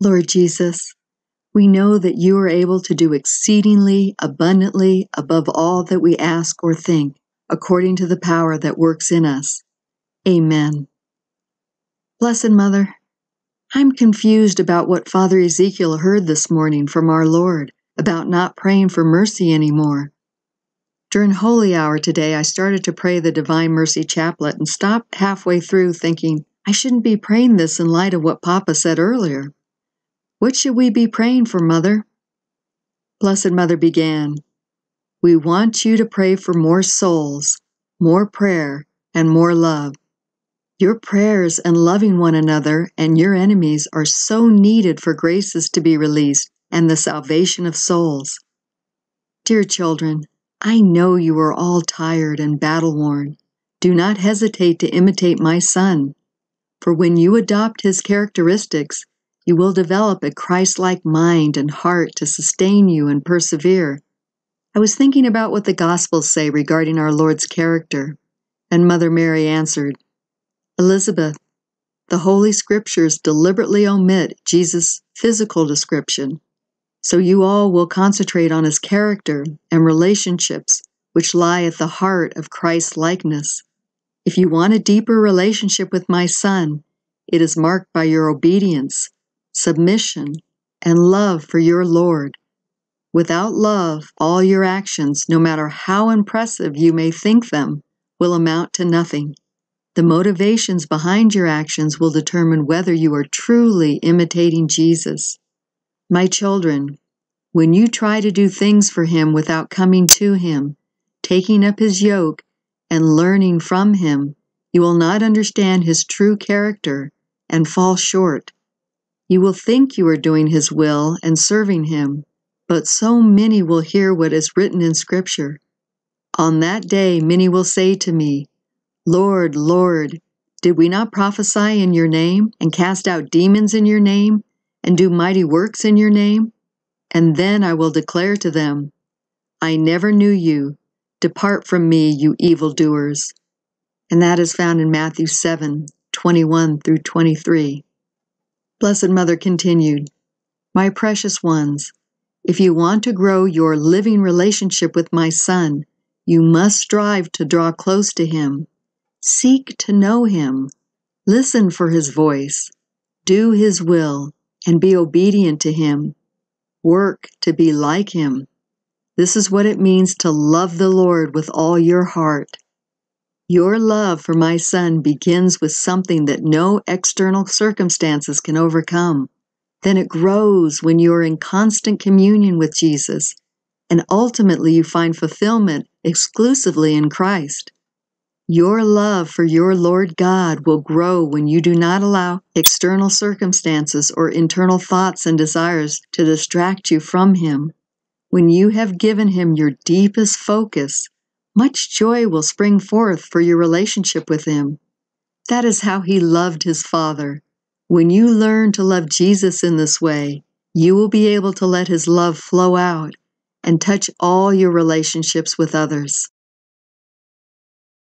Lord Jesus, we know that you are able to do exceedingly abundantly above all that we ask or think, according to the power that works in us. Amen. Blessed Mother, I'm confused about what Father Ezekiel heard this morning from our Lord about not praying for mercy anymore. During Holy Hour today, I started to pray the Divine Mercy Chaplet and stopped halfway through thinking, I shouldn't be praying this in light of what Papa said earlier. What should we be praying for, Mother? Blessed Mother began, We want you to pray for more souls, more prayer, and more love. Your prayers and loving one another and your enemies are so needed for graces to be released and the salvation of souls. Dear children, I know you are all tired and battle worn. Do not hesitate to imitate my son, for when you adopt his characteristics, you will develop a Christ like mind and heart to sustain you and persevere. I was thinking about what the Gospels say regarding our Lord's character, and Mother Mary answered, Elizabeth, the Holy Scriptures deliberately omit Jesus' physical description, so you all will concentrate on his character and relationships, which lie at the heart of Christ's likeness. If you want a deeper relationship with my Son, it is marked by your obedience submission, and love for your Lord. Without love, all your actions, no matter how impressive you may think them, will amount to nothing. The motivations behind your actions will determine whether you are truly imitating Jesus. My children, when you try to do things for Him without coming to Him, taking up His yoke, and learning from Him, you will not understand His true character and fall short. You will think you are doing His will and serving Him, but so many will hear what is written in Scripture. On that day, many will say to me, Lord, Lord, did we not prophesy in your name, and cast out demons in your name, and do mighty works in your name? And then I will declare to them, I never knew you. Depart from me, you evildoers. And that is found in Matthew 7 21 through 23. Blessed Mother continued, My precious ones, if you want to grow your living relationship with my Son, you must strive to draw close to him. Seek to know him. Listen for his voice. Do his will and be obedient to him. Work to be like him. This is what it means to love the Lord with all your heart your love for my son begins with something that no external circumstances can overcome. Then it grows when you are in constant communion with Jesus, and ultimately you find fulfillment exclusively in Christ. Your love for your Lord God will grow when you do not allow external circumstances or internal thoughts and desires to distract you from Him. When you have given Him your deepest focus, much joy will spring forth for your relationship with Him. That is how He loved His Father. When you learn to love Jesus in this way, you will be able to let His love flow out and touch all your relationships with others.